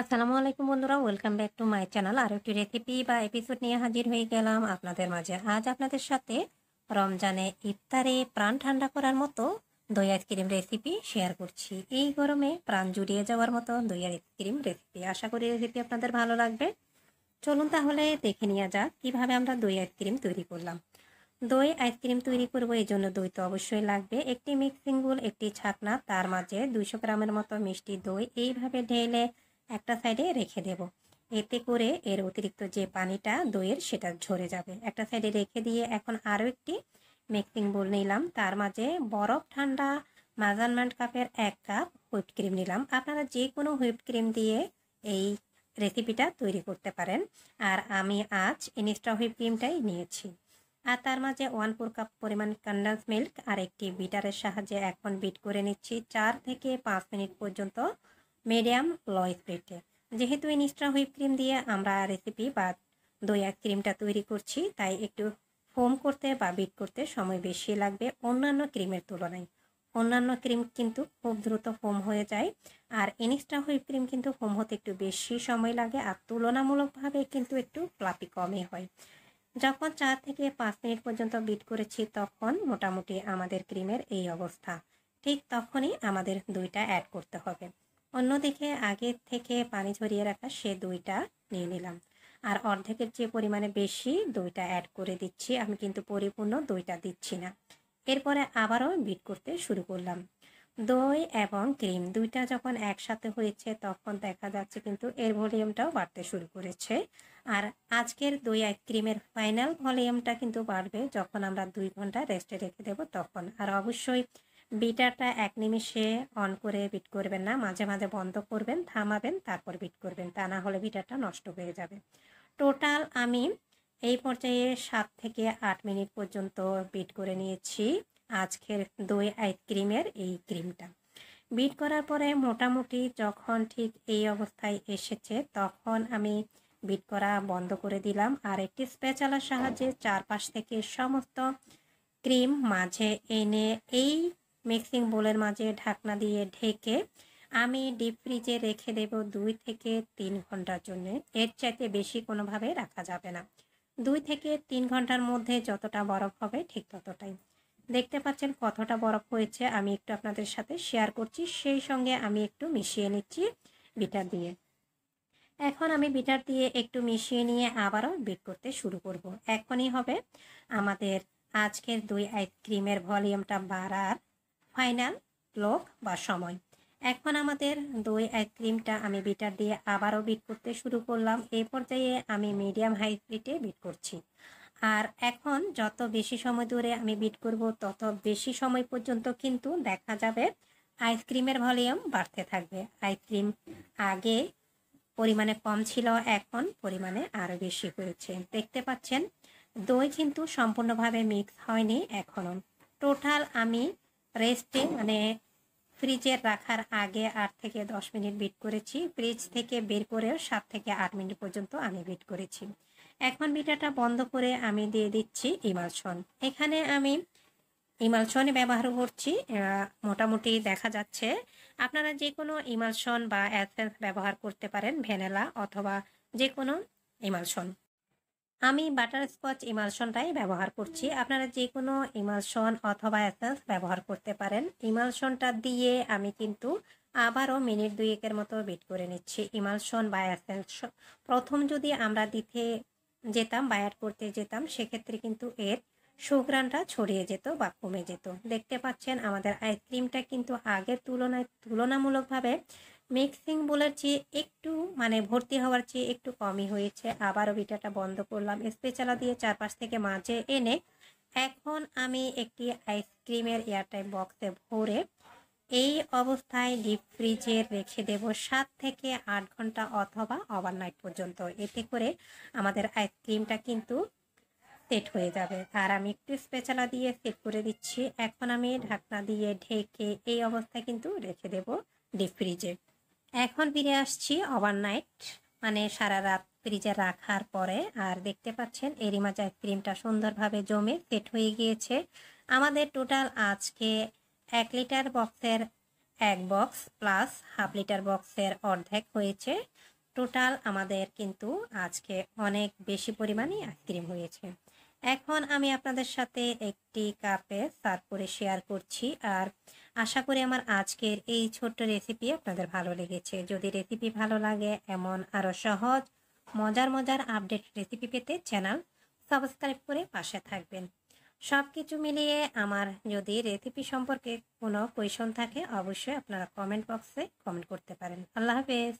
আসসালামু আলাইকুম বন্ধুরা welcome back to my channel আর একটি রেসিপি বা এপিসোড নিয়ে হাজির হয়ে গেলাম আপনাদের মাঝে আজ আপনাদের সাথে রমজানে ইফতারে প্রাণ ঠান্ডা করার মতো দই আইসক্রিম রেসিপি শেয়ার করছি এই গরমে প্রাণ জুড়িয়ে যাওয়ার মতো দই আইসক্রিম রেসিপি আশা করি রেসিপি আপনাদের ভালো লাগবে চলুন তাহলে দেখে নেওয়া যাক কীভাবে আমরা দই আইসক্রিম তৈরি করলাম দই আইসক্রিম তৈরি করবো এই জন্য দই তো অবশ্যই লাগবে একটি মিক্সিং গুল একটি ছাকনা তার মাঝে দুইশো গ্রামের মতো মিষ্টি দই এইভাবে ঢেলে একটা সাইডে রেখে দেব এতে করে এর অতিরিক্ত যে পানিটা দইয়ের সেটা ঝরে যাবে একটা সাইডে রেখে দিয়ে এখন আরও একটি মেক্সিং বোল নিলাম তার মাঝে বরফ ঠান্ডা মাজারমেন্ট কাপের এক কাপ হুইপড ক্রিম নিলাম আপনারা যে কোনো হুইপড ক্রিম দিয়ে এই রেসিপিটা তৈরি করতে পারেন আর আমি আজ ইনস্টা হুইপ ক্রিমটাই নিয়েছি আর তার মাঝে ওয়ান ফোর কাপ পরিমাণ কন্ডেন্স মিল্ক আর একটি বিটারের সাহায্যে এখন বিট করে নিচ্ছি চার থেকে পাঁচ মিনিট পর্যন্ত মিডিয়াম লো স্পিডে যেহেতু এই নিস্ট্রা হুইপ ক্রিম দিয়ে আমরা রেসিপি বা দইয়া ক্রিমটা তৈরি করছি তাই একটু ফোম করতে বা বিট করতে সময় বেশি লাগবে অন্যান্য ক্রিমের তুলনায় অন্যান্য ক্রিম কিন্তু খুব দ্রুত ফোম হয়ে যায় আর এনিক্সট্রা হুইপ ক্রিম কিন্তু ফোম হতে একটু বেশি সময় লাগে আর তুলনামূলকভাবে কিন্তু একটু ফ্লাপি কমে হয় যখন চার থেকে পাঁচ মিনিট পর্যন্ত বিট করেছি তখন মোটামুটি আমাদের ক্রিমের এই অবস্থা ঠিক তখনই আমাদের দুইটা অ্যাড করতে হবে অন্যদিকে আগে থেকে পানি ঝরিয়ে রাখা সে দইটা নিয়ে নিলাম আর অর্ধেকের যে পরিমাণে বেশি দইটা অ্যাড করে দিচ্ছি আমি কিন্তু পরিপূর্ণ দইটা দিচ্ছি না এরপরে আবারও বিট করতে শুরু করলাম দই এবং ক্রিম দুইটা যখন একসাথে হয়েছে তখন দেখা যাচ্ছে কিন্তু এর ভলিউমটাও বাড়তে শুরু করেছে আর আজকের দই আর ক্রিমের ফাইনাল ভলিউমটা কিন্তু বাড়বে যখন আমরা দুই ঘন্টা রেস্টে রেখে দেব তখন আর অবশ্যই বিটারটা এক নিমিষে অন করে বিট করবেন না মাঝে মাঝে বন্ধ করবেন থামাবেন তারপর বিট করবেন তা না হলে বিটারটা নষ্ট হয়ে যাবে টোটাল আমি এই পর্যায়ে সাত থেকে আট মিনিট পর্যন্ত বিট করে নিয়েছি আজকের দই আইসক্রিমের এই ক্রিমটা বিট করার পরে মোটামুটি যখন ঠিক এই অবস্থায় এসেছে তখন আমি বিট করা বন্ধ করে দিলাম আর একটি স্পেচালার সাহায্যে চারপাশ থেকে সমস্ত ক্রিম মাঝে এনে এই মিক্সিং বোলের মাঝে ঢাকনা দিয়ে ঢেকে আমি ডিপ ফ্রিজে রেখে দেব দুই থেকে তিন ঘন্টার জন্য এর চাইতে বেশি কোনোভাবে রাখা যাবে না দুই থেকে তিন ঘন্টার মধ্যে যতটা বরফ হবে ঠিক ততটাই দেখতে পাচ্ছেন কতটা বরফ হয়েছে আমি একটু আপনাদের সাথে শেয়ার করছি সেই সঙ্গে আমি একটু মিশিয়ে নিচ্ছি বিটার দিয়ে এখন আমি বিটার দিয়ে একটু মিশিয়ে নিয়ে আবারও বিট করতে শুরু করব এখনই হবে আমাদের আজকের দুই আইসক্রিমের ভলিউমটা বাড়ার ফাইনাল লোক বা সময় এখন আমাদের দই এক ক্রিমটা আমি বিটার দিয়ে আবারও বিট করতে শুরু করলাম এই পর্যায়ে আমি মিডিয়াম হাই হিটে বিট করছি আর এখন যত বেশি সময় ধরে আমি বিট করব তত বেশি সময় পর্যন্ত কিন্তু দেখা যাবে আইসক্রিমের ভলিউম বাড়তে থাকবে আইসক্রিম আগে পরিমাণে কম ছিল এখন পরিমাণে আরও বেশি হয়েছে দেখতে পাচ্ছেন দই কিন্তু সম্পূর্ণভাবে মিক্স হয়নি এখনও টোটাল আমি রেস্টে মানে ফ্রিজে রাখার আগে আট থেকে দশ মিনিট বিট করেছি ফ্রিজ থেকে বের করেও সাত থেকে আট মিনিট পর্যন্ত আমি বিট করেছি এখন বিটাটা বন্ধ করে আমি দিয়ে দিচ্ছি ইমালশন এখানে আমি ইমালশন ব্যবহার করছি মোটামুটি দেখা যাচ্ছে আপনারা যে কোনো ইমালসন বা অ্যাসেন্স ব্যবহার করতে পারেন ভ্যানেলা অথবা যে কোনো ইমালশন আমি বাটারস্কচ ইমালশনটাই ব্যবহার করছি আপনারা যে কোনো ইমালশন অথবা অ্যাসেন্স ব্যবহার করতে পারেন ইমালশনটা দিয়ে আমি কিন্তু আবারও মিনিট দুয়েকের মতো বিট করে নিচ্ছি ইমালশন বা অ্যাসেন্স প্রথম যদি আমরা দিতে যেতাম বা অ্যাড করতে যেতাম সেক্ষেত্রে কিন্তু এর সুগ্রানটা ছড়িয়ে যেত বা কমে যেত দেখতে পাচ্ছেন আমাদের আইসক্রিমটা কিন্তু আগের তুলনায় তুলনামূলকভাবে মিক্সিং বলার চেয়ে একটু মানে ভর্তি হওয়ার চেয়ে একটু কমই হয়েছে আবারও বিটাটা বন্ধ করলাম স্পেচালা দিয়ে চারপাশ থেকে মাঝে এনে এখন আমি একটি আইসক্রিমের এয়ারটাইম বক্সে ভরে এই অবস্থায় ডিপ ফ্রিজে রেখে দেব সাত থেকে আট ঘন্টা অথবা ওভারনাইট পর্যন্ত এতে করে আমাদের আইসক্রিমটা কিন্তু সেট হয়ে যাবে আর আমি একটু স্পেচালা দিয়ে সেট করে দিচ্ছি এখন আমি ঢাকনা দিয়ে ঢেকে এই অবস্থায় কিন্তু রেখে দেব ডিপ ফ্রিজে এখন ফিরে আসছি ওভারনাইট মানে সারা রাত ফ্রিজে রাখার পরে আর দেখতে পাচ্ছেন এরি মাজার ক্রিমটা সুন্দরভাবে জমে ফেট হয়ে গিয়েছে আমাদের টোটাল আজকে এক লিটার বক্সের এক বক্স প্লাস হাফ লিটার বক্সের অর্ধেক হয়েছে টোটাল আমাদের কিন্তু আজকে অনেক বেশি পরিমাণে আইসক্রিম হয়েছে এখন আমি আপনাদের সাথে একটি কাপে সার্ভ করে শেয়ার করছি আর আশা করি আমার আজকের এই ছোট্ট রেসিপি আপনাদের ভালো লেগেছে যদি রেসিপি ভালো লাগে এমন আরও সহজ মজার মজার আপডেট রেসিপি পেতে চ্যানেল সাবস্ক্রাইব করে পাশে থাকবেন সব কিছু মিলিয়ে আমার যদি রেসিপি সম্পর্কে কোনো কোয়েশন থাকে অবশ্যই আপনারা কমেন্ট বক্সে কমেন্ট করতে পারেন আল্লাহ হাফেজ